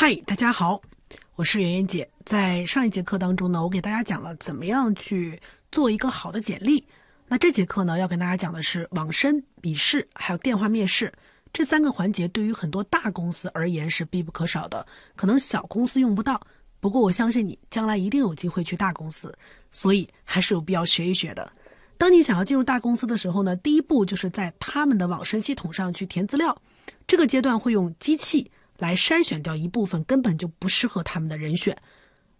嗨，大家好，我是圆圆姐。在上一节课当中呢，我给大家讲了怎么样去做一个好的简历。那这节课呢，要跟大家讲的是网申、笔试还有电话面试这三个环节，对于很多大公司而言是必不可少的。可能小公司用不到，不过我相信你将来一定有机会去大公司，所以还是有必要学一学的。当你想要进入大公司的时候呢，第一步就是在他们的网申系统上去填资料，这个阶段会用机器。来筛选掉一部分根本就不适合他们的人选，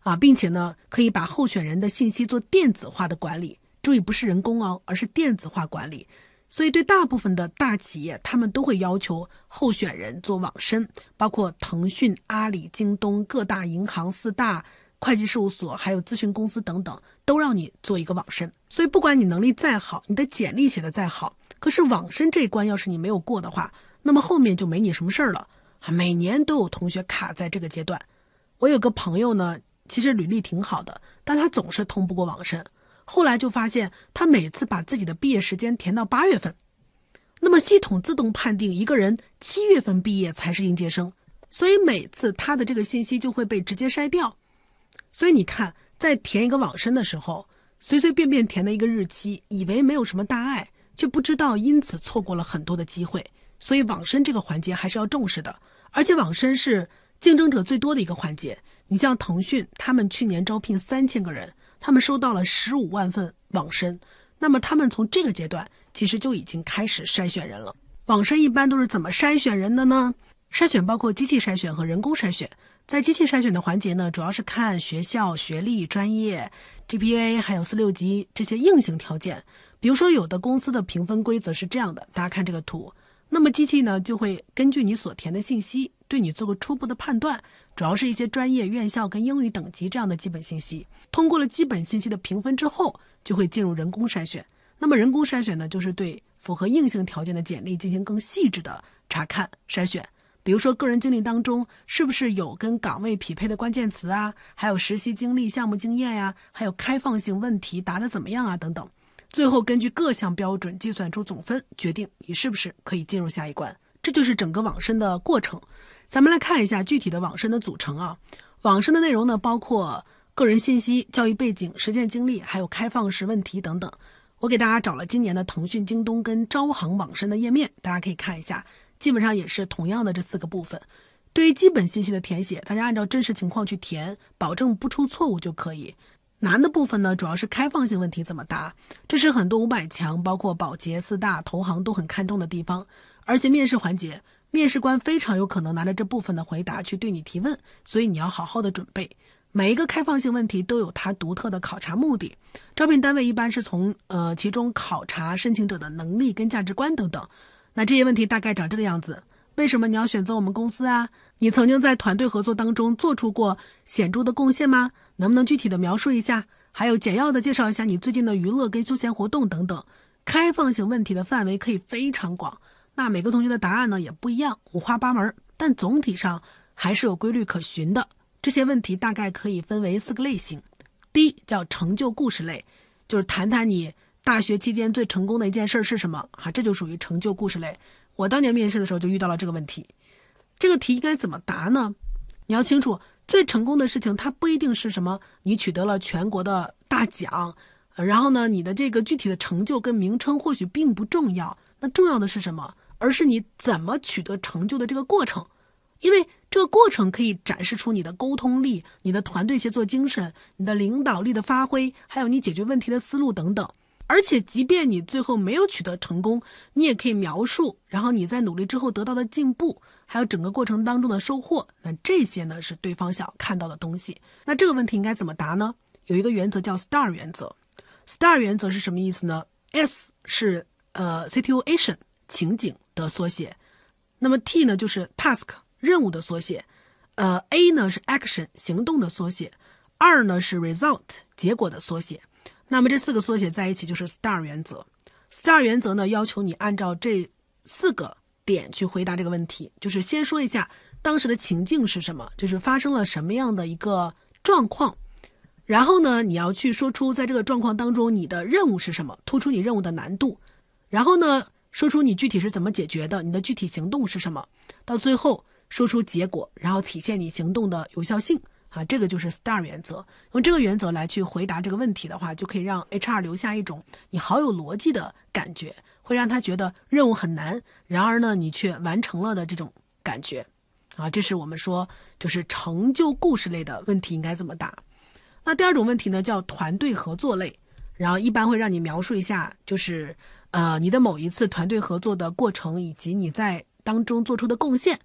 啊，并且呢，可以把候选人的信息做电子化的管理。注意，不是人工哦，而是电子化管理。所以，对大部分的大企业，他们都会要求候选人做网申，包括腾讯、阿里、京东、各大银行、四大会计事务所，还有咨询公司等等，都让你做一个网申。所以，不管你能力再好，你的简历写的再好，可是网申这一关要是你没有过的话，那么后面就没你什么事儿了。每年都有同学卡在这个阶段，我有个朋友呢，其实履历挺好的，但他总是通不过网申。后来就发现，他每次把自己的毕业时间填到八月份，那么系统自动判定一个人七月份毕业才是应届生，所以每次他的这个信息就会被直接筛掉。所以你看，在填一个网申的时候，随随便便填的一个日期，以为没有什么大碍，却不知道因此错过了很多的机会。所以网申这个环节还是要重视的。而且网申是竞争者最多的一个环节。你像腾讯，他们去年招聘三千个人，他们收到了十五万份网申，那么他们从这个阶段其实就已经开始筛选人了。网申一般都是怎么筛选人的呢？筛选包括机器筛选和人工筛选。在机器筛选的环节呢，主要是看学校、学历、专业、GPA，还有四六级这些硬性条件。比如说，有的公司的评分规则是这样的，大家看这个图。那么机器呢就会根据你所填的信息对你做个初步的判断，主要是一些专业、院校跟英语等级这样的基本信息。通过了基本信息的评分之后，就会进入人工筛选。那么人工筛选呢，就是对符合硬性条件的简历进行更细致的查看筛选。比如说个人经历当中是不是有跟岗位匹配的关键词啊，还有实习经历、项目经验呀，还有开放性问题答得怎么样啊等等。最后根据各项标准计算出总分，决定你是不是可以进入下一关。这就是整个网申的过程。咱们来看一下具体的网申的组成啊。网申的内容呢，包括个人信息、教育背景、实践经历，还有开放式问题等等。我给大家找了今年的腾讯、京东跟招行网申的页面，大家可以看一下，基本上也是同样的这四个部分。对于基本信息的填写，大家按照真实情况去填，保证不出错误就可以。难的部分呢，主要是开放性问题怎么答，这是很多五百强，包括宝洁、四大、投行都很看重的地方。而且面试环节，面试官非常有可能拿着这部分的回答去对你提问，所以你要好好的准备。每一个开放性问题都有它独特的考察目的，招聘单位一般是从呃其中考察申请者的能力跟价值观等等。那这些问题大概长这个样子：为什么你要选择我们公司啊？你曾经在团队合作当中做出过显著的贡献吗？能不能具体的描述一下？还有简要的介绍一下你最近的娱乐跟休闲活动等等。开放型问题的范围可以非常广，那每个同学的答案呢也不一样，五花八门。但总体上还是有规律可循的。这些问题大概可以分为四个类型。第一叫成就故事类，就是谈谈你大学期间最成功的一件事是什么？哈，这就属于成就故事类。我当年面试的时候就遇到了这个问题。这个题应该怎么答呢？你要清楚。最成功的事情，它不一定是什么你取得了全国的大奖，然后呢，你的这个具体的成就跟名称或许并不重要。那重要的是什么？而是你怎么取得成就的这个过程，因为这个过程可以展示出你的沟通力、你的团队协作精神、你的领导力的发挥，还有你解决问题的思路等等。而且，即便你最后没有取得成功，你也可以描述，然后你在努力之后得到的进步，还有整个过程当中的收获。那这些呢，是对方想看到的东西。那这个问题应该怎么答呢？有一个原则叫 STAR 原则。STAR 原则是什么意思呢？S 是呃 situation 情景的缩写，那么 T 呢就是 task 任务的缩写，呃 A 呢是 action 行动的缩写，R 呢是 result 结果的缩写。那么这四个缩写在一起就是 STAR 原则。STAR 原则呢，要求你按照这四个点去回答这个问题：就是先说一下当时的情境是什么，就是发生了什么样的一个状况；然后呢，你要去说出在这个状况当中你的任务是什么，突出你任务的难度；然后呢，说出你具体是怎么解决的，你的具体行动是什么；到最后说出结果，然后体现你行动的有效性。啊，这个就是 STAR 原则，用这个原则来去回答这个问题的话，就可以让 HR 留下一种你好有逻辑的感觉，会让他觉得任务很难，然而呢你却完成了的这种感觉。啊，这是我们说就是成就故事类的问题应该怎么答。那第二种问题呢，叫团队合作类，然后一般会让你描述一下，就是呃你的某一次团队合作的过程以及你在当中做出的贡献。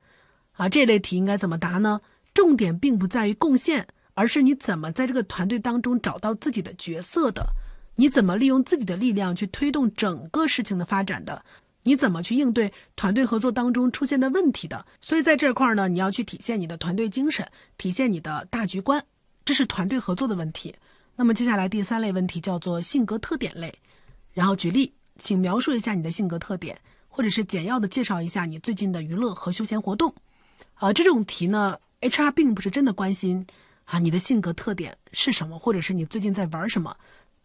啊，这类题应该怎么答呢？重点并不在于贡献，而是你怎么在这个团队当中找到自己的角色的，你怎么利用自己的力量去推动整个事情的发展的，你怎么去应对团队合作当中出现的问题的。所以在这块儿呢，你要去体现你的团队精神，体现你的大局观，这是团队合作的问题。那么接下来第三类问题叫做性格特点类，然后举例，请描述一下你的性格特点，或者是简要的介绍一下你最近的娱乐和休闲活动。啊，这种题呢。HR 并不是真的关心，啊，你的性格特点是什么，或者是你最近在玩什么，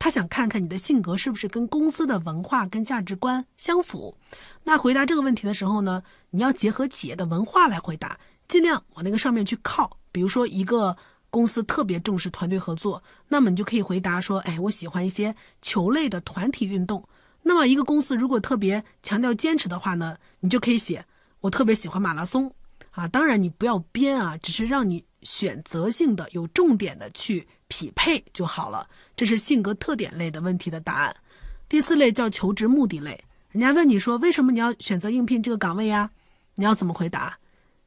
他想看看你的性格是不是跟公司的文化跟价值观相符。那回答这个问题的时候呢，你要结合企业的文化来回答，尽量往那个上面去靠。比如说，一个公司特别重视团队合作，那么你就可以回答说，哎，我喜欢一些球类的团体运动。那么，一个公司如果特别强调坚持的话呢，你就可以写，我特别喜欢马拉松。啊，当然你不要编啊，只是让你选择性的、有重点的去匹配就好了。这是性格特点类的问题的答案。第四类叫求职目的类，人家问你说为什么你要选择应聘这个岗位呀？你要怎么回答？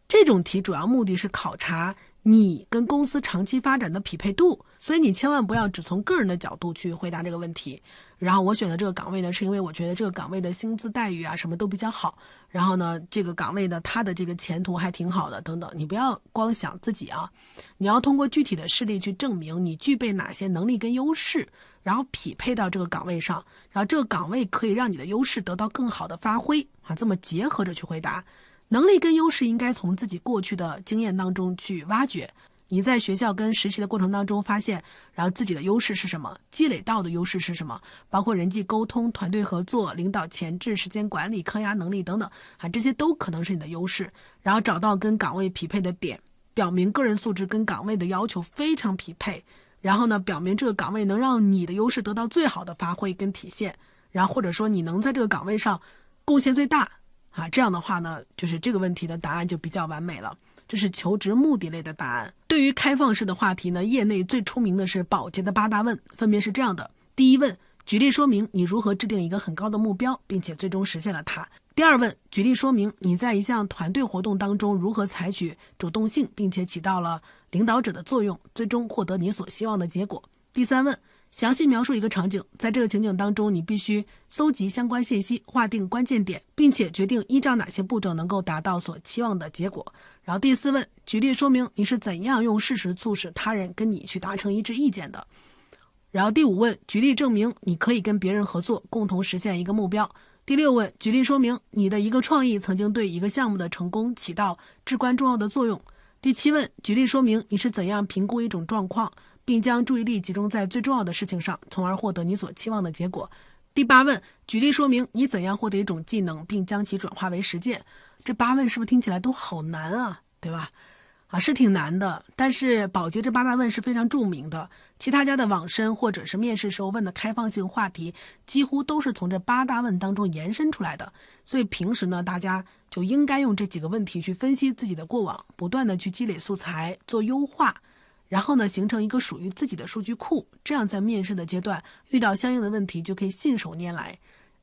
这种题主要目的是考察你跟公司长期发展的匹配度。所以你千万不要只从个人的角度去回答这个问题。然后我选择这个岗位呢，是因为我觉得这个岗位的薪资待遇啊，什么都比较好。然后呢，这个岗位呢，它的这个前途还挺好的，等等。你不要光想自己啊，你要通过具体的事例去证明你具备哪些能力跟优势，然后匹配到这个岗位上，然后这个岗位可以让你的优势得到更好的发挥啊。这么结合着去回答，能力跟优势应该从自己过去的经验当中去挖掘。你在学校跟实习的过程当中发现，然后自己的优势是什么？积累到的优势是什么？包括人际沟通、团队合作、领导潜质、时间管理、抗压能力等等，啊，这些都可能是你的优势。然后找到跟岗位匹配的点，表明个人素质跟岗位的要求非常匹配。然后呢，表明这个岗位能让你的优势得到最好的发挥跟体现。然后或者说你能在这个岗位上贡献最大，啊，这样的话呢，就是这个问题的答案就比较完美了。这是求职目的类的答案。对于开放式的话题呢，业内最出名的是保洁的八大问，分别是这样的：第一问，举例说明你如何制定一个很高的目标，并且最终实现了它；第二问，举例说明你在一项团队活动当中如何采取主动性，并且起到了领导者的作用，最终获得你所希望的结果；第三问，详细描述一个场景，在这个情景当中，你必须搜集相关信息，划定关键点，并且决定依照哪些步骤能够达到所期望的结果。然后第四问，举例说明你是怎样用事实促使他人跟你去达成一致意见的。然后第五问，举例证明你可以跟别人合作，共同实现一个目标。第六问，举例说明你的一个创意曾经对一个项目的成功起到至关重要的作用。第七问，举例说明你是怎样评估一种状况，并将注意力集中在最重要的事情上，从而获得你所期望的结果。第八问，举例说明你怎样获得一种技能，并将其转化为实践。这八问是不是听起来都好难啊，对吧？啊，是挺难的。但是保洁这八大问是非常著名的，其他家的网申或者是面试时候问的开放性话题，几乎都是从这八大问当中延伸出来的。所以平时呢，大家就应该用这几个问题去分析自己的过往，不断的去积累素材做优化，然后呢，形成一个属于自己的数据库。这样在面试的阶段遇到相应的问题就可以信手拈来，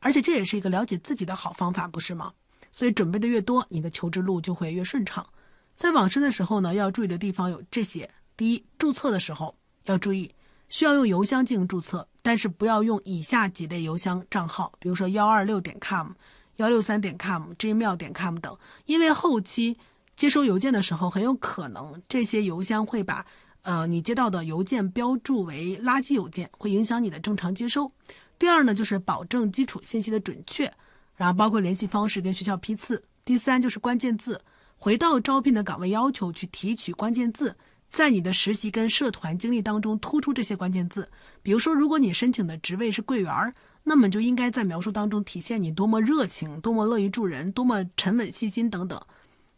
而且这也是一个了解自己的好方法，不是吗？所以准备的越多，你的求职路就会越顺畅。在网申的时候呢，要注意的地方有这些：第一，注册的时候要注意，需要用邮箱进行注册，但是不要用以下几类邮箱账号，比如说幺二六点 com、幺六三点 com、gmail 点 com 等，因为后期接收邮件的时候，很有可能这些邮箱会把呃你接到的邮件标注为垃圾邮件，会影响你的正常接收。第二呢，就是保证基础信息的准确。然后包括联系方式跟学校批次。第三就是关键字，回到招聘的岗位要求去提取关键字，在你的实习跟社团经历当中突出这些关键字。比如说，如果你申请的职位是柜员儿，那么就应该在描述当中体现你多么热情、多么乐于助人、多么沉稳细心等等。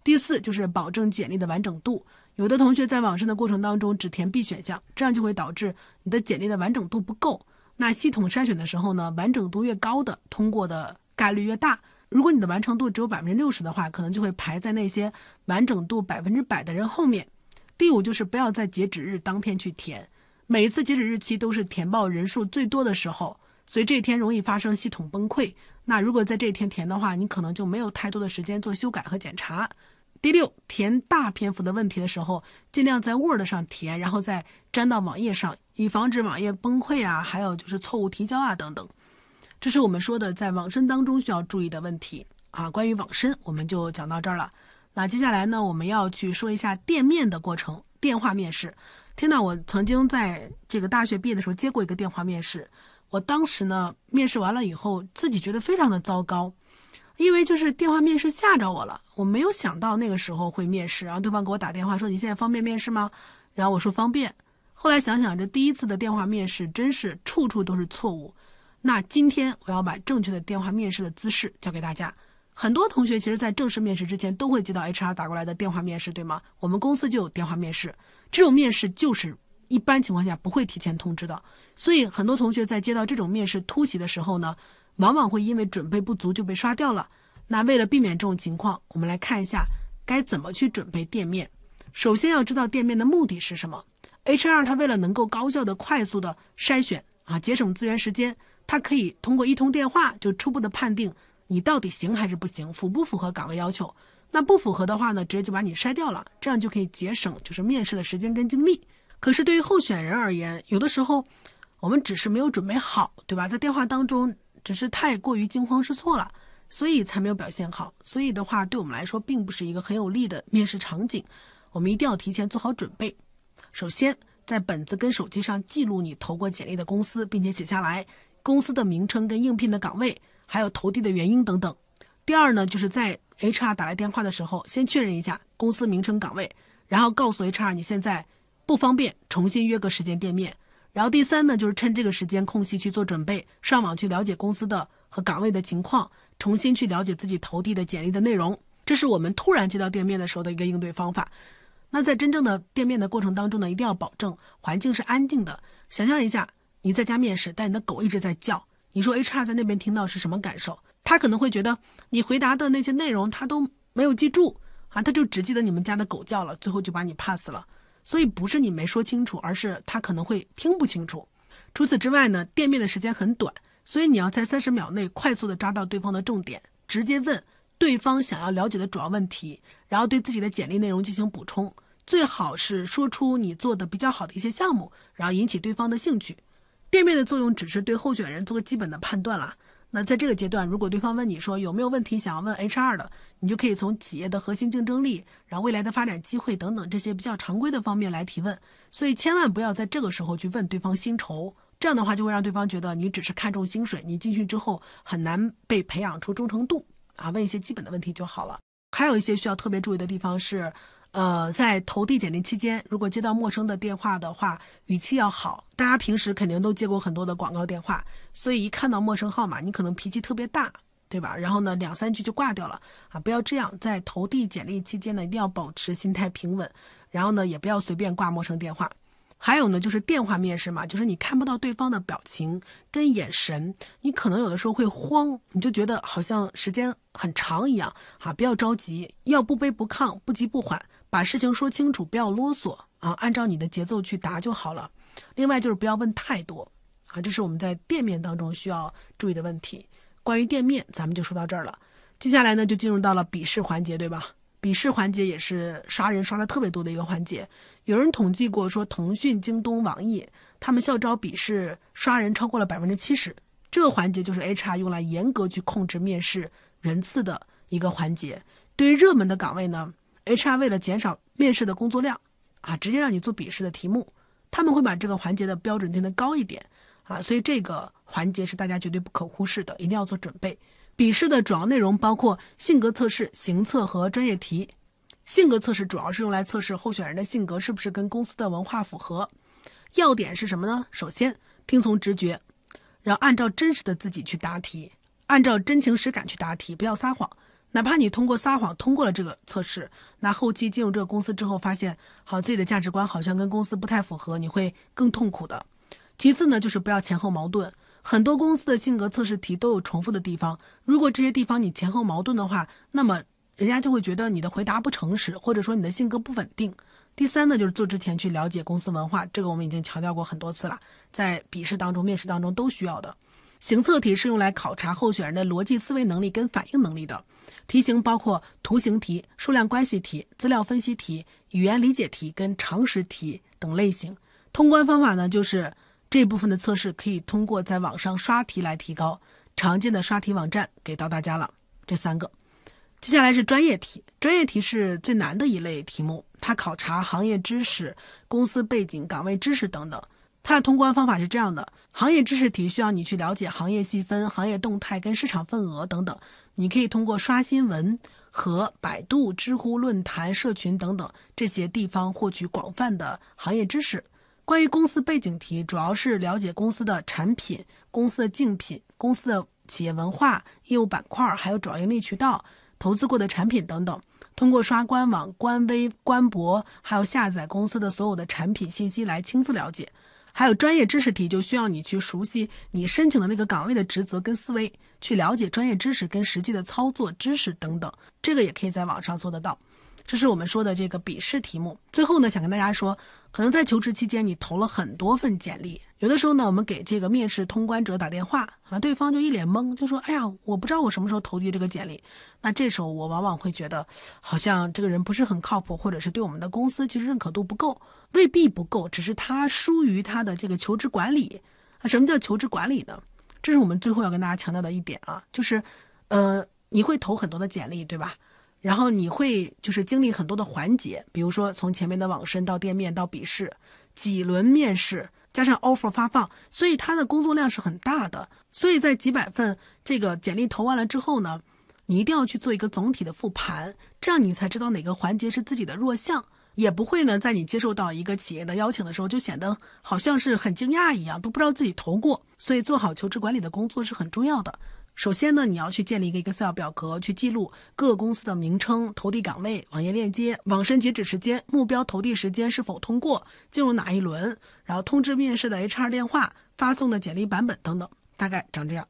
第四就是保证简历的完整度。有的同学在网申的过程当中只填 B 选项，这样就会导致你的简历的完整度不够。那系统筛选的时候呢，完整度越高的通过的。概率越大，如果你的完成度只有百分之六十的话，可能就会排在那些完整度百分之百的人后面。第五就是不要在截止日当天去填，每一次截止日期都是填报人数最多的时候，所以这一天容易发生系统崩溃。那如果在这一天填的话，你可能就没有太多的时间做修改和检查。第六，填大篇幅的问题的时候，尽量在 Word 上填，然后再粘到网页上，以防止网页崩溃啊，还有就是错误提交啊等等。这是我们说的在网申当中需要注意的问题啊。关于网申，我们就讲到这儿了。那接下来呢，我们要去说一下店面的过程，电话面试。天呐，我曾经在这个大学毕业的时候接过一个电话面试，我当时呢，面试完了以后，自己觉得非常的糟糕，因为就是电话面试吓着我了。我没有想到那个时候会面试，然后对方给我打电话说：“你现在方便面试吗？”然后我说：“方便。”后来想想，这第一次的电话面试真是处处都是错误。那今天我要把正确的电话面试的姿势教给大家。很多同学其实，在正式面试之前，都会接到 HR 打过来的电话面试，对吗？我们公司就有电话面试，这种面试就是一般情况下不会提前通知的。所以很多同学在接到这种面试突袭的时候呢，往往会因为准备不足就被刷掉了。那为了避免这种情况，我们来看一下该怎么去准备店面。首先要知道店面的目的是什么。HR 他为了能够高效的、快速的筛选啊，节省资源时间。他可以通过一通电话就初步的判定你到底行还是不行，符不符合岗位要求。那不符合的话呢，直接就把你筛掉了。这样就可以节省就是面试的时间跟精力。可是对于候选人而言，有的时候我们只是没有准备好，对吧？在电话当中只是太过于惊慌失措了，所以才没有表现好。所以的话，对我们来说并不是一个很有利的面试场景。我们一定要提前做好准备。首先，在本子跟手机上记录你投过简历的公司，并且写下来。公司的名称、跟应聘的岗位，还有投递的原因等等。第二呢，就是在 HR 打来电话的时候，先确认一下公司名称、岗位，然后告诉 HR 你现在不方便，重新约个时间见面。然后第三呢，就是趁这个时间空隙去做准备，上网去了解公司的和岗位的情况，重新去了解自己投递的简历的内容。这是我们突然接到店面的时候的一个应对方法。那在真正的店面的过程当中呢，一定要保证环境是安静的。想象一下。你在家面试，但你的狗一直在叫。你说 HR 在那边听到是什么感受？他可能会觉得你回答的那些内容他都没有记住啊，他就只记得你们家的狗叫了，最后就把你 pass 了。所以不是你没说清楚，而是他可能会听不清楚。除此之外呢，店面的时间很短，所以你要在三十秒内快速的抓到对方的重点，直接问对方想要了解的主要问题，然后对自己的简历内容进行补充，最好是说出你做的比较好的一些项目，然后引起对方的兴趣。店面的作用只是对候选人做个基本的判断了。那在这个阶段，如果对方问你说有没有问题想要问 HR 的，你就可以从企业的核心竞争力，然后未来的发展机会等等这些比较常规的方面来提问。所以千万不要在这个时候去问对方薪酬，这样的话就会让对方觉得你只是看重薪水，你进去之后很难被培养出忠诚度啊。问一些基本的问题就好了。还有一些需要特别注意的地方是。呃，在投递简历期间，如果接到陌生的电话的话，语气要好。大家平时肯定都接过很多的广告电话，所以一看到陌生号码，你可能脾气特别大，对吧？然后呢，两三句就挂掉了啊！不要这样，在投递简历期间呢，一定要保持心态平稳。然后呢，也不要随便挂陌生电话。还有呢，就是电话面试嘛，就是你看不到对方的表情跟眼神，你可能有的时候会慌，你就觉得好像时间很长一样啊！不要着急，要不卑不亢，不急不缓。把事情说清楚，不要啰嗦啊，按照你的节奏去答就好了。另外就是不要问太多啊，这是我们在店面当中需要注意的问题。关于店面，咱们就说到这儿了。接下来呢，就进入到了笔试环节，对吧？笔试环节也是刷人刷的特别多的一个环节。有人统计过，说腾讯、京东、网易他们校招笔试刷人超过了百分之七十。这个环节就是 HR 用来严格去控制面试人次的一个环节。对于热门的岗位呢？HR 为了减少面试的工作量，啊，直接让你做笔试的题目，他们会把这个环节的标准定得高一点，啊，所以这个环节是大家绝对不可忽视的，一定要做准备。笔试的主要内容包括性格测试、行测和专业题。性格测试主要是用来测试候选人的性格是不是跟公司的文化符合。要点是什么呢？首先听从直觉，然后按照真实的自己去答题，按照真情实感去答题，不要撒谎。哪怕你通过撒谎通过了这个测试，那后期进入这个公司之后，发现好自己的价值观好像跟公司不太符合，你会更痛苦的。其次呢，就是不要前后矛盾，很多公司的性格测试题都有重复的地方，如果这些地方你前后矛盾的话，那么人家就会觉得你的回答不诚实，或者说你的性格不稳定。第三呢，就是做之前去了解公司文化，这个我们已经强调过很多次了，在笔试当中、面试当中都需要的。行测题是用来考察候选人的逻辑思维能力跟反应能力的，题型包括图形题、数量关系题、资料分析题、语言理解题跟常识题等类型。通关方法呢，就是这部分的测试可以通过在网上刷题来提高，常见的刷题网站给到大家了，这三个。接下来是专业题，专业题是最难的一类题目，它考察行业知识、公司背景、岗位知识等等。它的通关方法是这样的：行业知识题需要你去了解行业细分、行业动态跟市场份额等等，你可以通过刷新闻和百度、知乎、论坛、社群等等这些地方获取广泛的行业知识。关于公司背景题，主要是了解公司的产品、公司的竞品、公司的企业文化、业务板块，还有主要盈利渠道、投资过的产品等等。通过刷官网、官微、官博，还有下载公司的所有的产品信息来亲自了解。还有专业知识题，就需要你去熟悉你申请的那个岗位的职责跟思维，去了解专业知识跟实际的操作知识等等，这个也可以在网上搜得到。这是我们说的这个笔试题目。最后呢，想跟大家说。可能在求职期间，你投了很多份简历。有的时候呢，我们给这个面试通关者打电话啊，对方就一脸懵，就说：“哎呀，我不知道我什么时候投递这个简历。”那这时候我往往会觉得，好像这个人不是很靠谱，或者是对我们的公司其实认可度不够。未必不够，只是他疏于他的这个求职管理。什么叫求职管理呢？这是我们最后要跟大家强调的一点啊，就是，呃，你会投很多的简历，对吧？然后你会就是经历很多的环节，比如说从前面的网申到店面到笔试，几轮面试加上 offer 发放，所以他的工作量是很大的。所以在几百份这个简历投完了之后呢，你一定要去做一个总体的复盘，这样你才知道哪个环节是自己的弱项，也不会呢在你接受到一个企业的邀请的时候就显得好像是很惊讶一样，都不知道自己投过。所以做好求职管理的工作是很重要的。首先呢，你要去建立一个 Excel 表格，去记录各公司的名称、投递岗位、网页链接、网申截止时间、目标投递时间是否通过、进入哪一轮，然后通知面试的 HR 电话、发送的简历版本等等，大概长这样。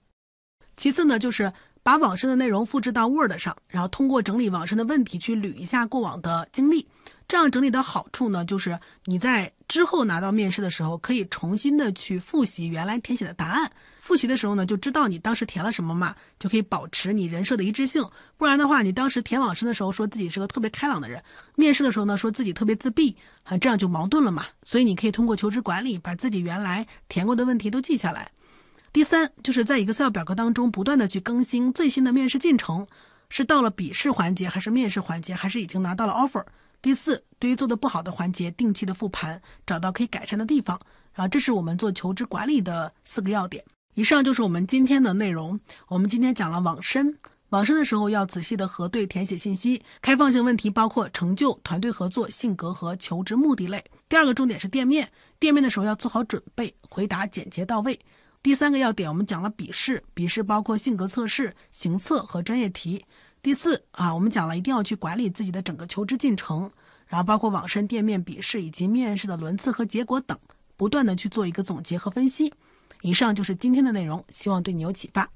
其次呢，就是把网申的内容复制到 Word 上，然后通过整理网申的问题去捋一下过往的经历。这样整理的好处呢，就是你在之后拿到面试的时候，可以重新的去复习原来填写的答案。复习的时候呢，就知道你当时填了什么嘛，就可以保持你人设的一致性。不然的话，你当时填网申的时候说自己是个特别开朗的人，面试的时候呢说自己特别自闭，啊，这样就矛盾了嘛。所以你可以通过求职管理，把自己原来填过的问题都记下来。第三，就是在 Excel 表格当中不断的去更新最新的面试进程，是到了笔试环节，还是面试环节，还是已经拿到了 offer。第四，对于做的不好的环节，定期的复盘，找到可以改善的地方。啊，这是我们做求职管理的四个要点。以上就是我们今天的内容。我们今天讲了网申，网申的时候要仔细的核对填写信息。开放性问题包括成就、团队合作、性格和求职目的类。第二个重点是店面，店面的时候要做好准备，回答简洁到位。第三个要点我们讲了笔试，笔试包括性格测试、行测和专业题。第四啊，我们讲了一定要去管理自己的整个求职进程，然后包括网申、店面、笔试以及面试的轮次和结果等，不断的去做一个总结和分析。以上就是今天的内容，希望对你有启发。